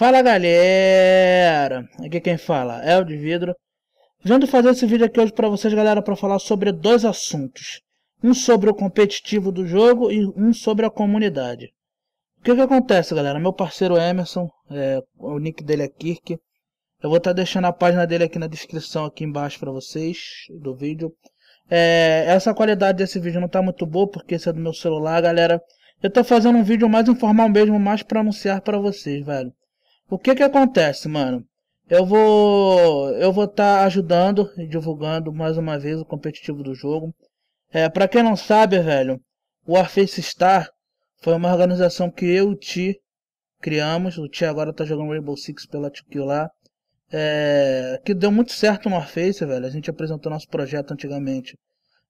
Fala galera, aqui quem fala é o de Vidro. Vendo fazer esse vídeo aqui hoje para vocês, galera, para falar sobre dois assuntos: um sobre o competitivo do jogo e um sobre a comunidade. O que que acontece, galera? Meu parceiro Emerson, é, o nick dele é Kirk. Eu vou estar tá deixando a página dele aqui na descrição aqui embaixo para vocês do vídeo. É, essa qualidade desse vídeo não tá muito boa porque esse é do meu celular, galera. Eu tô fazendo um vídeo mais informal mesmo, mais para anunciar para vocês, velho. O que que acontece, mano? Eu vou eu vou estar tá ajudando e divulgando mais uma vez o competitivo do jogo. É, para quem não sabe, velho, o Warface Star foi uma organização que eu e o Ti criamos. O Ti agora tá jogando Rainbow Six pela TQ lá. É, que deu muito certo no Warface, velho. A gente apresentou nosso projeto antigamente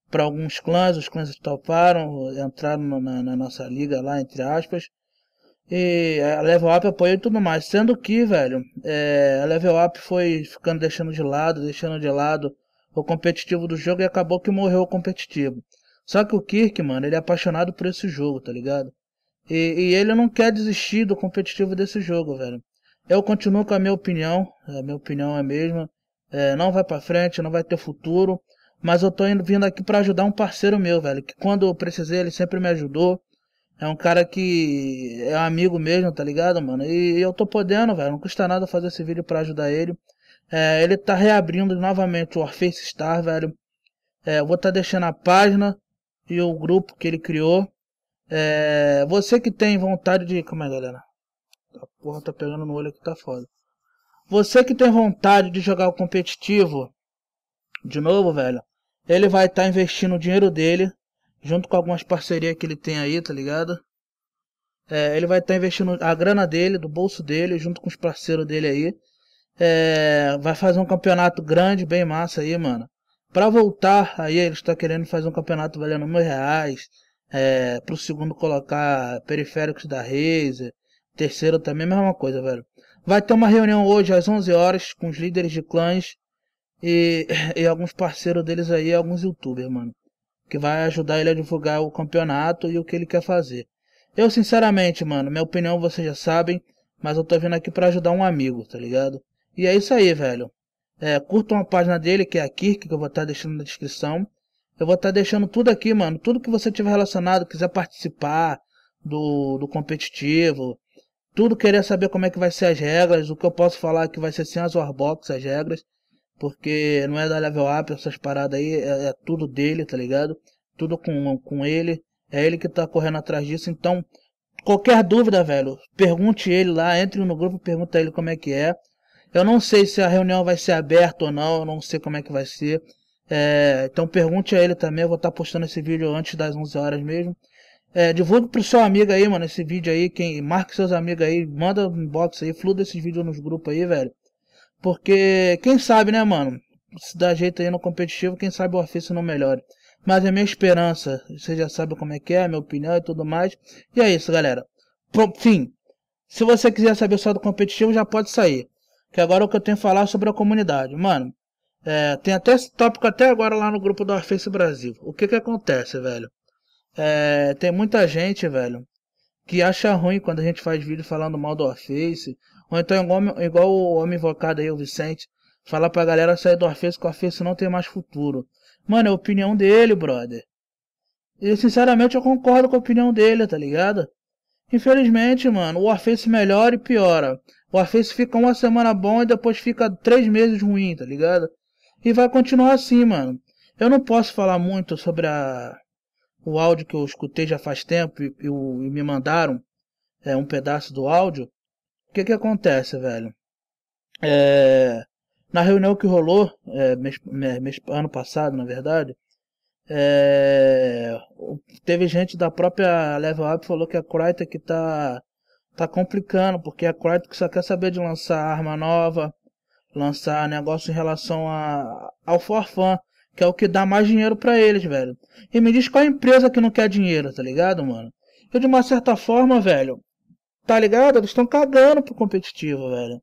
para alguns clãs, os clãs toparam, entraram na, na nossa liga lá, entre aspas. E a Level Up apoia tudo mais. Sendo que, velho, é, a Level Up foi ficando deixando de lado, deixando de lado o competitivo do jogo e acabou que morreu o competitivo. Só que o Kirk, mano, ele é apaixonado por esse jogo, tá ligado? E, e ele não quer desistir do competitivo desse jogo, velho. Eu continuo com a minha opinião, a minha opinião é a mesma. É, não vai para frente, não vai ter futuro. Mas eu tô indo, vindo aqui para ajudar um parceiro meu, velho. Que quando eu precisei, ele sempre me ajudou. É um cara que é amigo mesmo, tá ligado, mano? E, eu tô podendo, velho. Não custa nada fazer esse vídeo para ajudar ele. É, ele tá reabrindo novamente o Warface Star, velho. É, eu vou estar tá deixando a página e o grupo que ele criou. É, você que tem vontade de. Como é, galera? A porra tá pegando no olho aqui, tá foda. Você que tem vontade de jogar o competitivo, de novo, velho, ele vai estar tá investindo o dinheiro dele junto com algumas parcerias que ele tem aí, tá ligado? É, ele vai estar tá investindo a grana dele, do bolso dele, junto com os parceiros dele aí. É, vai fazer um campeonato grande, bem massa aí, mano. Pra voltar, aí ele está querendo fazer um campeonato valendo mil reais. É, pro segundo colocar periféricos da Razer. Terceiro também, mesma coisa, velho. Vai ter uma reunião hoje às 11 horas com os líderes de clãs e, e alguns parceiros deles aí, alguns youtubers, mano que vai ajudar ele a divulgar o campeonato e o que ele quer fazer. Eu, sinceramente, mano, minha opinião vocês já sabem, mas eu tô vindo aqui para ajudar um amigo, tá ligado? E é isso aí, velho. É, curtam a página dele, que é a Kirk, que eu vou estar tá deixando na descrição. Eu vou estar tá deixando tudo aqui, mano. Tudo que você tiver relacionado, quiser participar do, do competitivo, tudo querer saber como é que vai ser as regras, o que eu posso falar que vai ser sem as warbox, as regras. Porque não é da level up, essas paradas aí, é, é tudo dele, tá ligado? Tudo com, com ele. É ele que tá correndo atrás disso. Então, qualquer dúvida, velho, pergunte ele lá, entre no grupo, pergunta ele como é que é. Eu não sei se a reunião vai ser aberta ou não, eu não sei como é que vai ser. É, então pergunte a ele também, eu vou estar tá postando esse vídeo antes das 11 horas mesmo. É, divulgue pro seu amigo aí, mano, esse vídeo aí, quem marque seus amigos aí, manda um inbox aí, fluda esses vídeos nos grupos aí, velho. Porque, quem sabe, né, mano? Se dá jeito aí no competitivo, quem sabe o ofício não melhore. Mas é minha esperança. Você já sabe como é que é, minha opinião e tudo mais. E é isso, galera. fim. Se você quiser saber só do competitivo, já pode sair. Que agora é o que eu tenho a falar sobre a comunidade. Mano, é, tem até esse tópico até agora lá no grupo do Face Brasil. O que que acontece, velho? É, tem muita gente, velho, que acha ruim quando a gente faz vídeo falando mal do Orface, ou então igual, igual o homem invocado aí, o Vicente, falar pra galera sair do Orface que o Orface não tem mais futuro. Mano, é a opinião dele, brother. E sinceramente eu concordo com a opinião dele, tá ligado? Infelizmente, mano, o Warface melhora e piora. O Warface fica uma semana bom e depois fica três meses ruim, tá ligado? E vai continuar assim, mano. Eu não posso falar muito sobre a o áudio que eu escutei já faz tempo e, e me mandaram é, um pedaço do áudio. O que que acontece, velho? É, na reunião que rolou, é, mês, mês, ano passado, na verdade, é, teve gente da própria Level Up falou que a Crytek tá, tá complicando, porque a Crytek só quer saber de lançar arma nova, lançar negócio em relação a, ao Forfan. Que é o que dá mais dinheiro para eles, velho. E me diz qual é empresa que não quer dinheiro, tá ligado, mano? Eu, de uma certa forma, velho, tá ligado? Eles estão cagando pro competitivo, velho.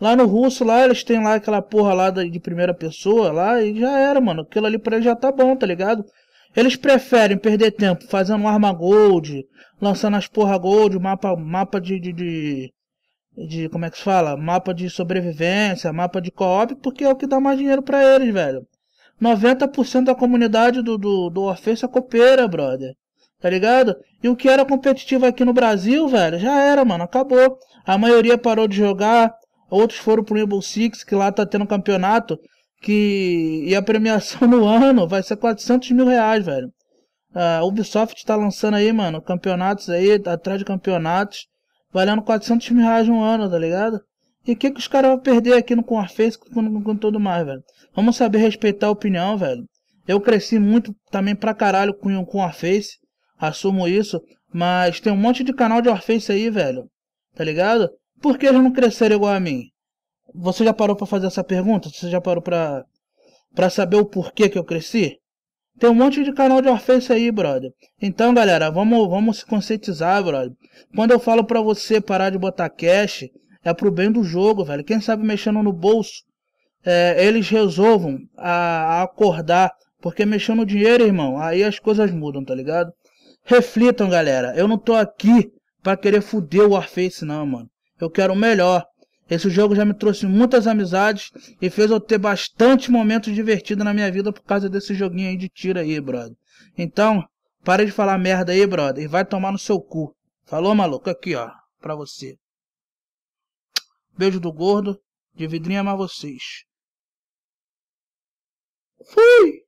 Lá no russo, lá, eles têm lá aquela porra lá de primeira pessoa, lá, e já era, mano. Aquilo ali pra eles já tá bom, tá ligado? Eles preferem perder tempo fazendo arma gold, lançando as porra gold, mapa, mapa de, de, de, de Como é que se fala? Mapa de sobrevivência, mapa de co-op, porque é o que dá mais dinheiro para eles, velho. 90% da comunidade do, do, do Warface é copeira, brother. Tá ligado? E o que era competitivo aqui no Brasil, velho, já era, mano. Acabou. A maioria parou de jogar. Outros foram pro Rainbow Six, que lá tá tendo campeonato. Que... E a premiação no ano vai ser 400 mil reais, velho. A Ubisoft tá lançando aí, mano, campeonatos aí, atrás de campeonatos. Valendo 400 mil reais no ano, tá ligado? E o que, que os caras vão perder aqui no Corface com, com tudo mais, velho? Vamos saber respeitar a opinião, velho. Eu cresci muito também pra caralho com, com Warface, assumo isso, mas tem um monte de canal de Warface aí, velho. Tá ligado? Por que eles não cresceram igual a mim? Você já parou para fazer essa pergunta? Você já parou pra, pra saber o porquê que eu cresci? Tem um monte de canal de Warface aí, brother. Então, galera, vamos, vamos se conscientizar, brother. Quando eu falo pra você parar de botar cash, é pro bem do jogo, velho. Quem sabe mexendo no bolso, é, eles resolvam a, a acordar. Porque mexendo no dinheiro, irmão, aí as coisas mudam, tá ligado? Reflitam, galera. Eu não tô aqui para querer foder o Warface, não, mano. Eu quero o melhor. Esse jogo já me trouxe muitas amizades e fez eu ter bastante momentos divertidos na minha vida por causa desse joguinho aí de tiro aí, brother. Então, para de falar merda aí, brother, e vai tomar no seu cu. Falou, maluco? Aqui, ó, pra você. Beijo do gordo. De vidrinha amar é vocês. Fui!